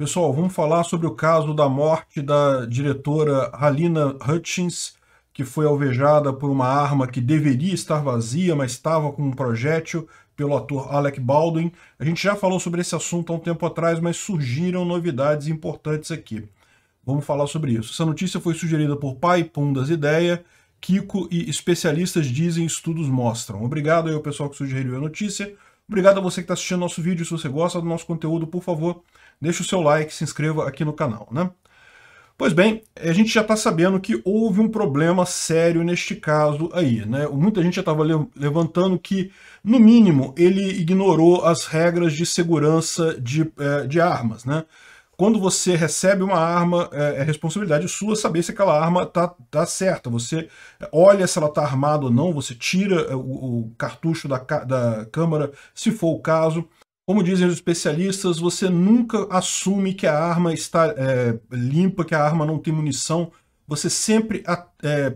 Pessoal, vamos falar sobre o caso da morte da diretora Halina Hutchins, que foi alvejada por uma arma que deveria estar vazia, mas estava com um projétil, pelo ator Alec Baldwin. A gente já falou sobre esse assunto há um tempo atrás, mas surgiram novidades importantes aqui. Vamos falar sobre isso. Essa notícia foi sugerida por Pai Pundas Ideia, Kiko e especialistas dizem, estudos mostram. Obrigado aí ao pessoal que sugeriu a notícia. Obrigado a você que está assistindo nosso vídeo. Se você gosta do nosso conteúdo, por favor, deixe o seu like, se inscreva aqui no canal, né? Pois bem, a gente já está sabendo que houve um problema sério neste caso aí, né? Muita gente já estava levantando que, no mínimo, ele ignorou as regras de segurança de, é, de armas, né? Quando você recebe uma arma, é, é responsabilidade sua saber se aquela arma tá, tá certa. Você olha se ela tá armada ou não, você tira é, o, o cartucho da, da câmara, se for o caso. Como dizem os especialistas, você nunca assume que a arma está é, limpa, que a arma não tem munição. Você sempre é,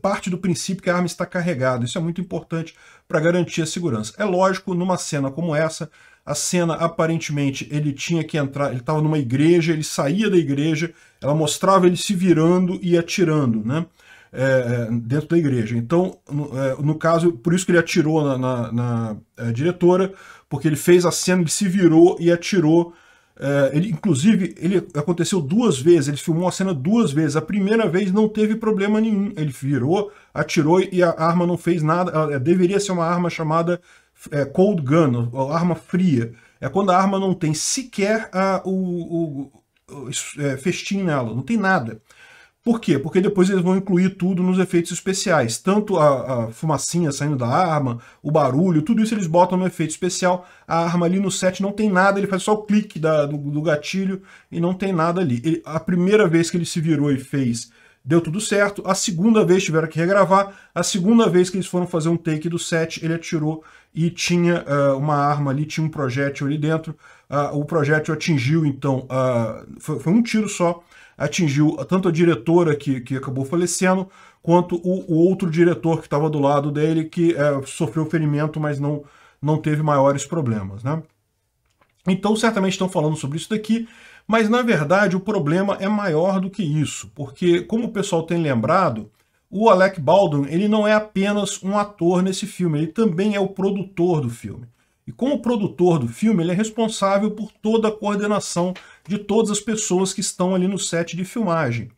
parte do princípio que a arma está carregada. Isso é muito importante para garantir a segurança. É lógico, numa cena como essa, a cena aparentemente ele tinha que entrar, ele estava numa igreja, ele saía da igreja, ela mostrava ele se virando e atirando, né? É, é dentro da igreja. Então, no, é, no, caso, por isso que ele atirou na, na, na é, diretora, porque ele fez a cena, ele se virou e atirou. É, ele, inclusive, ele aconteceu duas vezes, ele filmou a cena duas vezes. A primeira vez não teve problema nenhum. Ele virou, atirou e a arma não fez nada. Ela, é, deveria ser uma arma chamada é, cold gun, arma fria. É quando a arma não tem sequer a, o, o, o é, festim nela, não tem nada. Por quê? Porque depois eles vão incluir tudo nos efeitos especiais. Tanto a, a, fumacinha saindo da arma, o barulho, tudo isso eles botam no efeito especial. A arma ali no set não tem nada, ele faz só o clique da, do, do, gatilho e não tem nada ali. Ele, a primeira vez que ele se virou e fez, deu tudo certo. A segunda vez tiveram que regravar. A segunda vez que eles foram fazer um take do set, ele atirou e tinha uh, uma arma ali, tinha um projétil ali dentro o projétil atingiu, então, foi, foi um tiro só, atingiu tanto a diretora que, que acabou falecendo, quanto o, o outro diretor que estava do lado dele, que é, sofreu ferimento, mas não, não teve maiores problemas. Né? Então, certamente estão falando sobre isso daqui, mas na verdade o problema é maior do que isso, porque, como o pessoal tem lembrado, o Alec Baldwin ele não é apenas um ator nesse filme, ele também é o produtor do filme. E como produtor do filme, ele é responsável por toda a coordenação de todas as pessoas que estão ali no set de filmagem.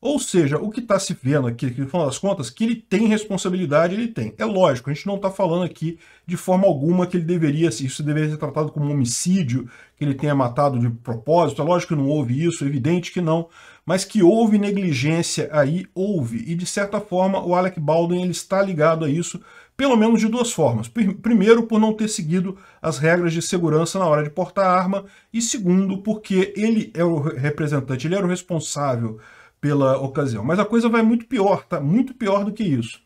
Ou seja, o que está se vendo aqui, no final das contas, que ele tem responsabilidade, ele tem. É lógico, a gente não está falando aqui de forma alguma que ele deveria, isso deveria ser tratado como um homicídio, que ele tenha matado de propósito. É lógico que não houve isso, é evidente que não. Mas que houve negligência aí, houve. E de certa forma o Alec Baldwin ele está ligado a isso, pelo menos de duas formas. Primeiro, por não ter seguido as regras de segurança na hora de portar arma, e segundo, porque ele é o representante, ele era o responsável pela ocasião. Mas a coisa vai muito pior, tá? Muito pior do que isso.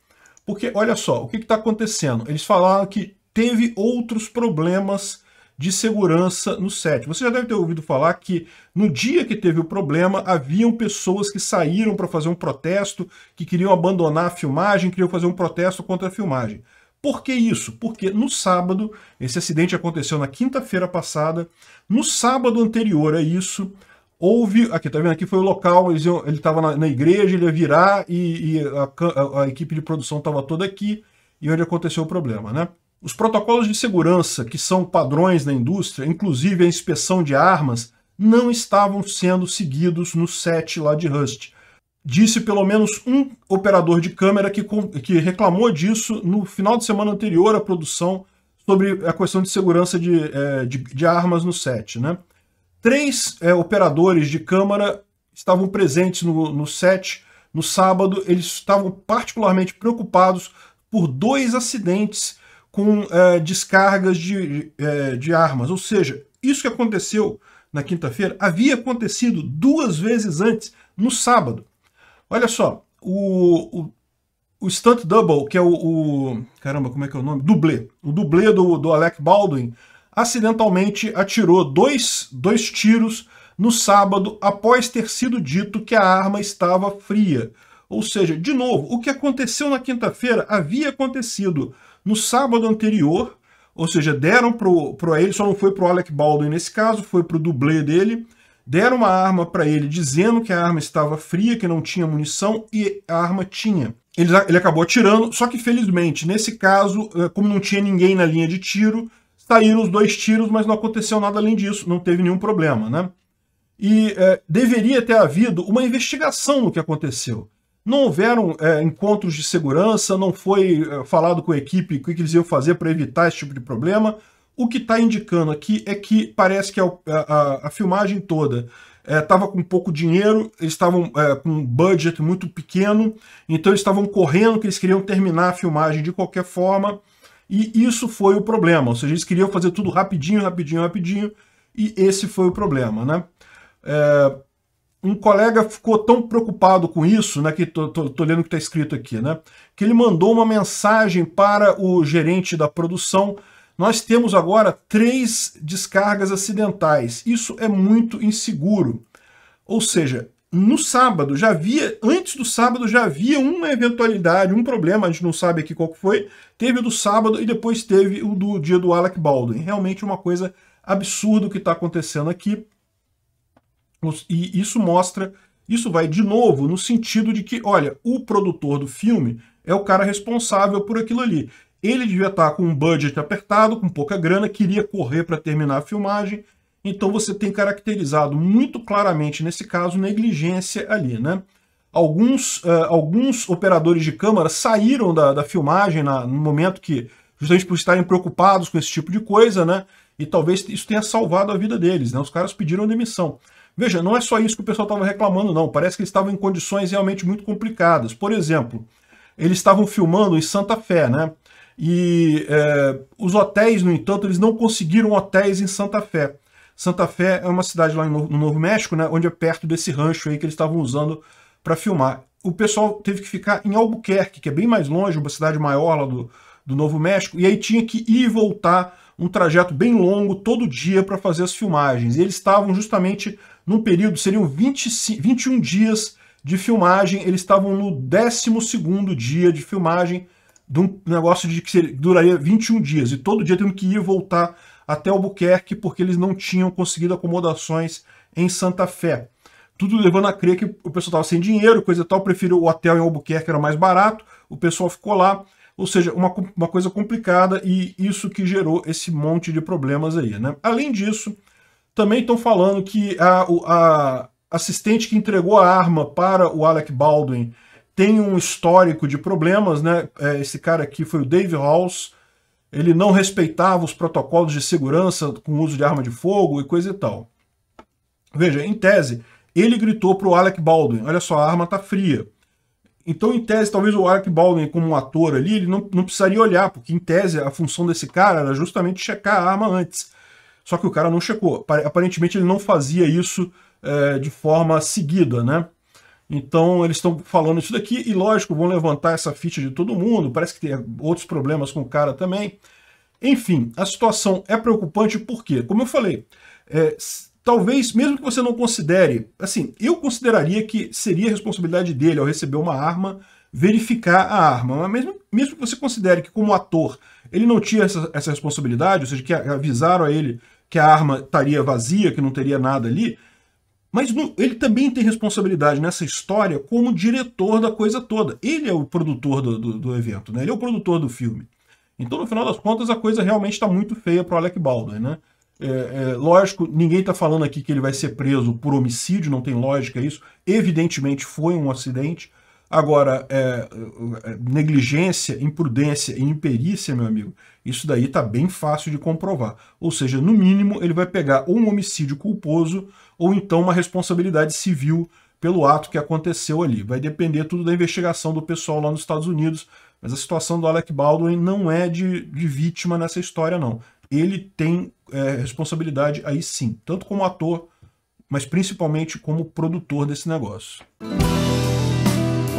Porque, olha só, o que está acontecendo? Eles falaram que teve outros problemas de segurança no set. Você já deve ter ouvido falar que no dia que teve o problema, haviam pessoas que saíram para fazer um protesto, que queriam abandonar a filmagem, queriam fazer um protesto contra a filmagem. Por que isso? Porque no sábado, esse acidente aconteceu na quinta-feira passada, no sábado anterior a isso, houve, aqui tá vendo, aqui foi o local, iam, ele estava na, na, igreja, ele ia virar e, e a, a, a equipe de produção estava toda aqui, e onde aconteceu o problema, né? Os protocolos de segurança, que são padrões na indústria, inclusive a inspeção de armas, não estavam sendo seguidos no set lá de Rust. Disse pelo menos um operador de câmera que, que reclamou disso no final de semana anterior à produção sobre a questão de segurança de, é, de, de, armas no set. Né? Três é, operadores de câmera estavam presentes no, no set no sábado. Eles estavam particularmente preocupados por dois acidentes com é, descargas de, de, é, de armas. Ou seja, isso que aconteceu na quinta-feira havia acontecido duas vezes antes, no sábado. Olha só, o, o, o stunt double, que é o, o, Caramba, como é que é o nome? Dublê. O dublê do, do Alec Baldwin acidentalmente atirou dois, dois tiros no sábado após ter sido dito que a arma estava fria. Ou seja, de novo, o que aconteceu na quinta-feira havia acontecido no sábado anterior, ou seja, deram para ele, só não foi para o Alec Baldwin nesse caso, foi para o dublê dele, deram uma arma para ele dizendo que a arma estava fria, que não tinha munição, e a arma tinha. Ele, ele acabou atirando, só que felizmente, nesse caso, eh, como não tinha ninguém na linha de tiro, saíram os dois tiros, mas não aconteceu nada além disso, não teve nenhum problema, né? E é, deveria ter havido uma investigação no que aconteceu. Não houveram é, encontros de segurança, não foi é, falado com a equipe o que eles iam fazer para evitar esse tipo de problema. O que está indicando aqui é que parece que a, a, a filmagem toda estava é, com pouco dinheiro, eles estavam é, com um budget muito pequeno, então eles estavam correndo que eles queriam terminar a filmagem de qualquer forma, e isso foi o problema, ou seja, eles queriam fazer tudo rapidinho, rapidinho, rapidinho, e esse foi o problema, né? É, um colega ficou tão preocupado com isso, né, que tô, tô, tô lendo o que está escrito aqui, né, que ele mandou uma mensagem para o gerente da produção. Nós temos agora três descargas acidentais. Isso é muito inseguro. Ou seja, no sábado já havia, antes do sábado já havia uma eventualidade, um problema, a gente não sabe aqui qual foi. Teve o do sábado e depois teve o do dia do Alec Baldwin. Realmente uma coisa absurda o que está acontecendo aqui. E isso mostra, isso vai de novo no sentido de que, olha, o produtor do filme é o cara responsável por aquilo ali. Ele devia estar tá com um budget apertado, com pouca grana, queria correr para terminar a filmagem. Então você tem caracterizado muito claramente, nesse caso, negligência ali, né? Alguns, uh, alguns operadores de câmera saíram da, da filmagem na, no momento que, justamente por estarem preocupados com esse tipo de coisa, né? E talvez isso tenha salvado a vida deles, né? Os caras pediram demissão. Veja, não é só isso que o pessoal estava reclamando, não. Parece que eles estavam em condições realmente muito complicadas. Por exemplo, eles estavam filmando em Santa Fé, né? E é, os hotéis, no entanto, eles não conseguiram hotéis em Santa Fé. Santa Fé é uma cidade lá no Novo México, né, onde é perto desse rancho aí que eles estavam usando para filmar. O pessoal teve que ficar em Albuquerque, que é bem mais longe, uma cidade maior lá do, do Novo México, e aí tinha que ir e voltar um trajeto bem longo todo dia para fazer as filmagens. E eles estavam justamente num período, seriam 25, 21 dias de filmagem, eles estavam no 12 dia de filmagem de um negócio de que duraria 21 dias, e todo dia tendo que ir e voltar até Albuquerque, porque eles não tinham conseguido acomodações em Santa Fé. Tudo levando a crer que o pessoal estava sem dinheiro, coisa e tal, preferiu o hotel em Albuquerque, era mais barato, o pessoal ficou lá, ou seja, uma, uma coisa complicada e isso que gerou esse monte de problemas aí, né? Além disso, também estão falando que a, a assistente que entregou a arma para o Alec Baldwin tem um histórico de problemas, né? É, esse cara aqui foi o Dave House. Ele não respeitava os protocolos de segurança com o uso de arma de fogo e coisa e tal. Veja, em tese, ele gritou para o Alec Baldwin: Olha só, a arma tá fria. Então, em tese, talvez o Alec Baldwin, como um ator ali, ele não, não precisaria olhar, porque em tese a função desse cara era justamente checar a arma antes. Só que o cara não checou. Aparentemente ele não fazia isso é, de forma seguida, né? Então eles estão falando isso daqui e, lógico, vão levantar essa ficha de todo mundo. Parece que tem outros problemas com o cara também. Enfim, a situação é preocupante porque, como eu falei, é, talvez, mesmo que você não considere, assim, eu consideraria que seria responsabilidade dele ao receber uma arma verificar a arma. Mas mesmo, mesmo que você considere que, como ator, ele não tinha essa, essa responsabilidade, ou seja, que avisaram a ele que a arma estaria vazia, que não teria nada ali. Mas não, ele também tem responsabilidade nessa história como diretor da coisa toda. Ele é o produtor do, do, do evento, né? Ele é o produtor do filme. Então, no final das contas, a coisa realmente está muito feia para o Alec Baldwin, né? É, é, lógico, ninguém está falando aqui que ele vai ser preso por homicídio, não tem lógica isso. Evidentemente foi um acidente, Agora, é, é, negligência, imprudência e imperícia, meu amigo, isso daí está bem fácil de comprovar. Ou seja, no mínimo, ele vai pegar ou um homicídio culposo ou então uma responsabilidade civil pelo ato que aconteceu ali. Vai depender tudo da investigação do pessoal lá nos Estados Unidos, mas a situação do Alec Baldwin não é de, de vítima nessa história, não. Ele tem é, responsabilidade aí sim, tanto como ator, mas principalmente como produtor desse negócio.